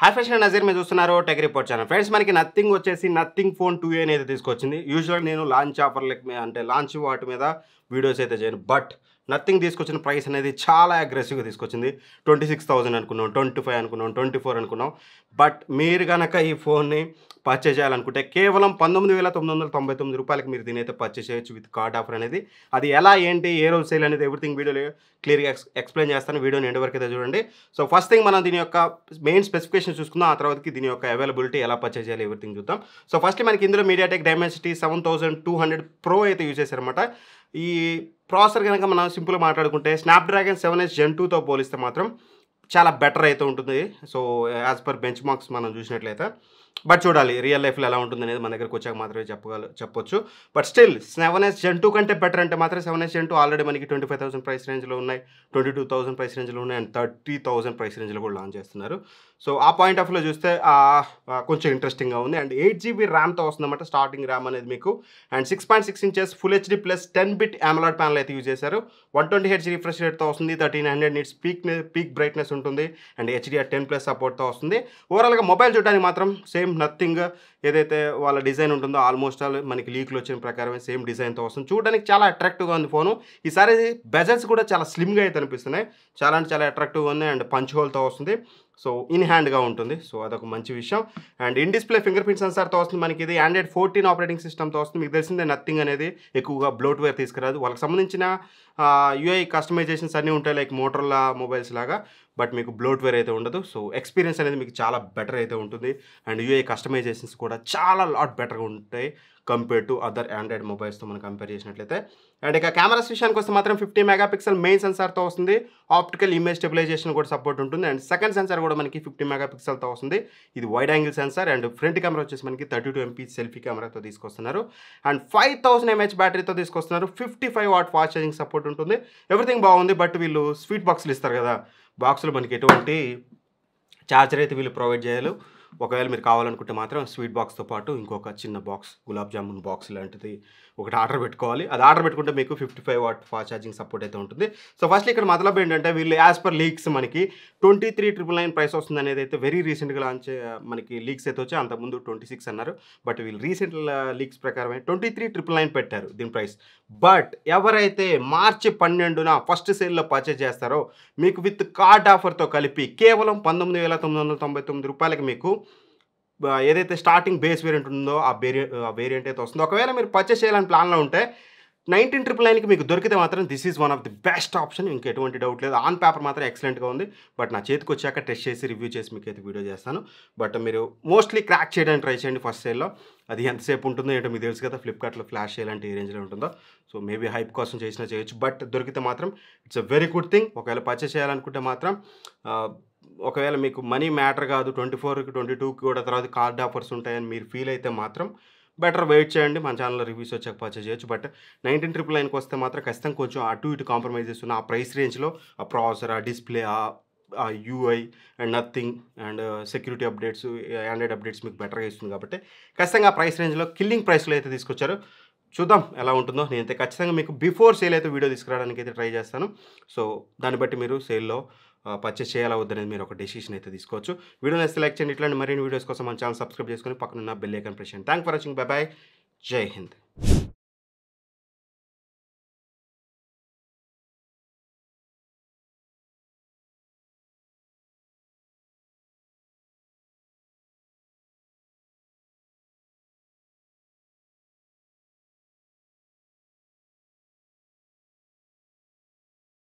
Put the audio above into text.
hi friends Nazeer మీరు చూస్తున్నారు tech report channel friends మనకి నథింగ్ వచ్చేసి నథింగ్ ఫోన్ టూ ఏ అయితే తీసుకొచ్చింది యూజువల్గా నేను లాంచ్ ఆఫర్ల అంటే లాంచ్ వాటి మీద వీడియోస్ అయితే చేయను బట్ నథింగ్ తీసుకొచ్చిన ప్రైస్ అనేది చాలా అగ్రెసివ్గా తీసుకొచ్చింది ట్వంటీ సిక్స్ థౌజండ్ అనుకున్నాం ట్వంటీ ఫైవ్ అనుకున్నాం ట్వంటీ ఫోర్ అనుకున్నాం బట్ మీరు కనుక ఈ ఫోన్ని పర్చేజ్ చేయాలనుకుంటే కేవలం పంతొమ్మిది వేల తొమ్మిది వందల తొంభై తొమ్మిది రూపాయలకి మీరు దీని అయితే పర్చేజ్ చేయొచ్చు విత్ కార్డ్ ఆఫర్ అనేది అది ఎలా ఏంటి ఏ రోజు సేల్ అనేది ఎవ్రీథింగ్ వీడియోలో క్లియర్గా ఎక్స్ ఎక్స్ప్లెయిన్ చేస్తాను వీడియోని ఎండ్ వరకు అయితే చూడండి సో ఫస్ట్ థింగ్ మనం దీని యొక్క మెయిన్ స్పెసిఫికేషన్ చూసుకుందాం ఆ తర్వాతకి దీని యొక్క అవైలబిలిటీ ఎలా పర్చేజ్ చేయాలి ఎవ్రీథింగ్ చూద్దాం సో ఫస్ట్ మనకి ఇందులో MediaTek Dimensity seven thousand two hundred pro అయితే యూజ్ చేశారనమాట ఈ ప్రాసెసర్ కనుక మనం సింపుల్గా మాట్లాడుకుంటే స్నాప్డ్రాగన్ సెవెన్ ఎస్ జెన్ టూతో పోలిస్తే మాత్రం చాలా బెటర్ అయితే ఉంటుంది so as per benchmarks మనం చూసినట్లయితే బట్ చూడాలి రియల్ లైఫ్లో ఎలా ఉంటుంది అనేది మన దగ్గరకు వచ్చాక మాత్రమే చెప్పగల చెప్పొచ్చు but still seven S gen two కంటే బెటర్ అంటే మాత్రం seven S gen two already మనకి ట్వంటీ ఫైవ్ థౌసండ్ ప్రైస్ రేంజ్లో ఉన్నాయి ట్వంటీ టూ థౌసండ్ ప్రైస్ రేంజ్లో ఉన్నాయి అండ్ థర్టీ థౌసండ్ ప్రైస్ రేంజ్లో కూడా లాంచ్ చేస్తున్నారు సో ఆ పాయింట్ ఆఫ్లో చూస్తే కొంచెం ఇంట్రెస్టింగ్గా ఉంది అండ్ ఎయిట్ జీబీ ర్యామ్తో వస్తుందన్నమాట స్టార్టింగ్ ర్యామ్ అనేది మీకు and six point six inches full HD plus ten bit AMOLED panel అయితే యూజ్ చేశారు వన్ ట్వంటీ హెచ్ రిఫ్రెష్ రేట్తో వస్తుంది thirteen hundred nits peak peak brightness ఉంటుంది అండ్ హెచ్డిఆర్ టెన్ ప్లస్ సపోర్ట్తో వస్తుంది ఓవరాల్గా మొబైల్ చూడడానికి మాత్రం సేమ్ nothing uh, ఏదైతే వాళ్ళ డిజైన్ ఉంటుందో ఆల్మోస్ట్ ఆల్ మనకి లీక్లు వచ్చిన ప్రకారమే సేమ్ డిజైన్తో వస్తుంది చూడడానికి చాలా అట్రాక్టివ్గా ఉంది ఫోను ఈసారి బెజల్స్ కూడా చాలా స్లిమ్గా అయితే అనిపిస్తున్నాయి చాలా అంటే చాలా అట్రాక్టివ్గా ఉంది అండ్ పంచ్ హోల్తో వస్తుంది సో ఇన్ హ్యాండ్గా ఉంటుంది సో అదొక మంచి విషయం and in display fingerprint సెన్సార్తో వస్తుంది మనకి ఇది ఆండ్రాయిడ్ ఫోర్టీన్ ఆపరేటింగ్ సిస్టమ్తో వస్తుంది మీకు తెలిసిందే నథింగ్ అనేది ఎక్కువగా బ్లోట్వేర్ తీసుకురాదు వాళ్ళకి సంబంధించిన యూఐ కస్టమైజేషన్స్ అన్నీ ఉంటాయి లైక్ మోటర్లా మొబైల్స్ లాగా బట్ మీకు బ్లోట్వేర్ అయితే ఉండదు సో ఎక్స్పీరియన్స్ అనేది మీకు చాలా బెటర్ అయితే ఉంటుంది అండ్ యూఐ కస్టమైజేషన్స్ కూడా కూడా చాలా లాట్ బెటర్గా ఉంటాయి కంపేర్ టు అదర్ ఆండ్రాయిడ్ మొబైల్స్తో మనం కంపేర్ చేసినట్లయితే అండ్ ఇక కెమెరాస్ విషయానికి వస్తే మాత్రం ఫిఫ్టీ మెగాపిక్సెల్ మెయిన్ సెన్సార్తో వస్తుంది ఆప్టికల్ ఇమేజ్ స్టెబిలైజేషన్ కూడా సపోర్ట్ ఉంటుంది అండ్ సెకండ్ సెన్సార్ కూడా మనకి ఫిఫ్టీ మెగాపిక్సెల్తో వస్తుంది ఇది wide angle sensor and front camera వచ్చేసి మనకి థర్టీ టూ ఎంపీ సెల్ఫీ కెమెరాతో తీసుకొస్తున్నారు అండ్ ఫైవ్ థౌసండ్ ఎంహెచ్ బ్యాటరీతో తీసుకొస్తున్నారు fifty five watt fast charging support ఉంటుంది ఎవ్రీథింగ్ బాగుంది బట్ వీళ్ళు స్వీట్ బాక్సులు ఇస్తారు కదా బాక్సులు మనకి ఎటువంటి ఛార్జర్ అయితే వీళ్ళు ప్రొవైడ్ చేయాలి ఒకవేళ మీరు కావాలనుకుంటే మాత్రం స్వీట్ బాక్స్తో పాటు ఇంకొక చిన్న బాక్స్ గులాబ్ జామున్ బాక్స్ లాంటిది ఒకటి ఆర్డర్ పెట్టుకోవాలి అది ఆర్డర్ పెట్టుకుంటే మీకు fifty five watt fast charging support అయితే ఉంటుంది సో ఫస్ట్ ఇక్కడ మతలబ్ ఏంటంటే వీళ్ళు యాజ్ పర్ లీక్స్ మనకి twenty three triple nine price వస్తుంది అనేది అయితే వెరీ రీసెంట్గా లాంచ్ మనకి లీక్స్ అయితే వచ్చాయి అంతకుముందు ట్వంటీ సిక్స్ అన్నారు బట్ వీళ్ళు రీసెంట్ లీక్స్ ప్రకారమే ట్వంటీ త్రీ ట్రిపుల్ నైన్ పెట్టారు దీని ప్రైస్ బట్ ఎవరైతే మార్చి పన్నెండున ఫస్ట్ సేల్లో పర్చేజ్ చేస్తారో మీకు విత్ కార్డ్ ఆఫర్తో కలిపి కేవలం పంతొమ్మిది వేల తొమ్మిది వందల తొంభై తొమ్మిది రూపాయలకి మీకు ఏదైతే స్టార్టింగ్ బేస్ వేరియంట్ ఉందో ఆ వేరియంట్ వేరియంట్ అయితే వస్తుందో ఒకవేళ మీరు పర్చేస్ చేయాలని ప్లాన్లో ఉంటే నైన్టీన్ ట్రిపుల్ నైన్కి మీకు దొరికితే మాత్రం this is one of the best option ఇంక ఎటువంటి డౌట్ లేదు ఆన్ పేపర్ మాత్రం ఎక్సలెంట్గా ఉంది బట్ నా చేతికి వచ్చాక టెస్ట్ చేసి రివ్యూ చేసి మీకు అయితే వీడియో చేస్తాను బట్ మీరు మోస్ట్లీ క్రాక్ చేయడానికి ట్రై చేయండి ఫస్ట్ సేల్లో అది ఎంతసేపు ఉంటుందో ఏంటో మీకు తెలుసు కదా ఫ్లిప్కార్ట్లో ఫ్లాష్ చేయాలంటే ఏ రేంజ్లో ఉంటుందో సో మేబీ హైప్ కోసం చేసినా చేయొచ్చు బట్ దొరికితే మాత్రం it's a very good thing ఒకవేళ పర్చేస్ చేయాలనుకుంటే మాత్రం ఒకవేళ మీకు మనీ మ్యాటర్ కాదు ట్వంటీ ఫోర్కి ట్వంటీ టూకి కూడా తర్వాత కార్డ్ ఆఫర్స్ ఉంటాయని మీరు ఫీల్ అయితే మాత్రం బెటర్ వెయిట్ చేయండి మన ఛానల్లో రివ్యూస్ వచ్చాక పర్చేజ్ చేయొచ్చు బట్ నైన్టీన్ ట్రిపుల్ నైన్కి వస్తే మాత్రం ఖచ్చితంగా కొంచెం అటు ఇటు కాంప్రమైజ్ చేస్తున్న ఆ ప్రైస్ రేంజ్లో ఆ ప్రాసెసర్ ఆ డిస్ప్లే ఆ UI and nothing and security updates Android updates మీకు బెటర్గా ఇస్తుంది కాబట్టి ఖచ్చితంగా ఆ ప్రైస్ రేంజ్లో కిల్లింగ్ ప్రైస్లో అయితే తీసుకొచ్చారు చూద్దాం ఎలా ఉంటుందో నేనైతే ఖచ్చితంగా మీకు బిఫోర్ సేల్ అయితే వీడియో తీసుకురావడానికి అయితే ట్రై చేస్తాను సో దాన్ని బట్టి మీరు సేల్లో పర్చేస్ చేయాలా మీరు ఒక డెసిషన్ అయితే తీసుకోవచ్చు వీడియో నచ్చితే లైక్ చేయండి ఇట్లాంటి మరిన్ని వీడియోస్ కోసం మన ఛానల్ సబ్స్క్రైబ్ చేసుకొని పక్కనున్న ఉన్న icon press thank for watching bye bye జై హింద్